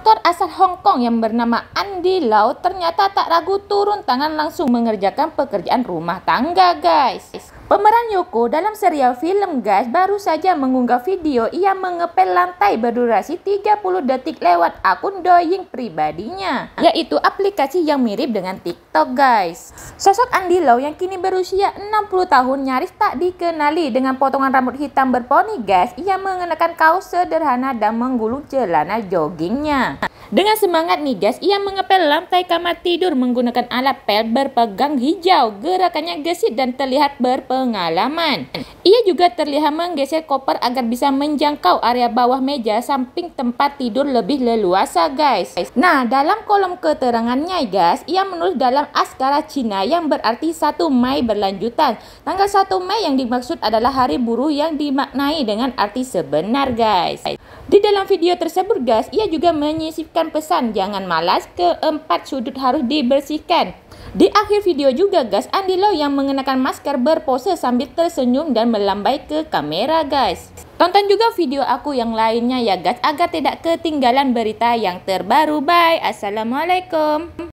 Aktor asal Hong Kong yang bernama Andy Lau ternyata tak ragu turun tangan langsung mengerjakan pekerjaan rumah tangga, guys. Pemeran Yoko dalam serial film guys, baru saja mengunggah video ia mengepel lantai berdurasi 30 detik lewat akun Doying pribadinya, yaitu aplikasi yang mirip dengan TikTok guys. Sosok Andi Lau yang kini berusia 60 tahun nyaris tak dikenali dengan potongan rambut hitam berponi guys, ia mengenakan kaos sederhana dan menggulung celana joggingnya. Dengan semangat nih guys, ia mengepel lantai kamar tidur menggunakan alat pel berpegang hijau. Gerakannya gesit dan terlihat berpengalaman. Ia juga terlihat menggeser koper agar bisa menjangkau area bawah meja samping tempat tidur lebih leluasa guys. Nah, dalam kolom keterangannya guys, ia menulis dalam askara Cina yang berarti 1 Mei berlanjutan. Tanggal 1 Mei yang dimaksud adalah hari buruh yang dimaknai dengan arti sebenar guys. Di dalam video tersebut guys, ia juga menyisipkan memberikan pesan jangan malas, keempat sudut harus dibersihkan. Di akhir video juga guys, Andilo Lau yang mengenakan masker berpose sambil tersenyum dan melambai ke kamera guys. Tonton juga video aku yang lainnya ya guys agar tidak ketinggalan berita yang terbaru. Bye, Assalamualaikum.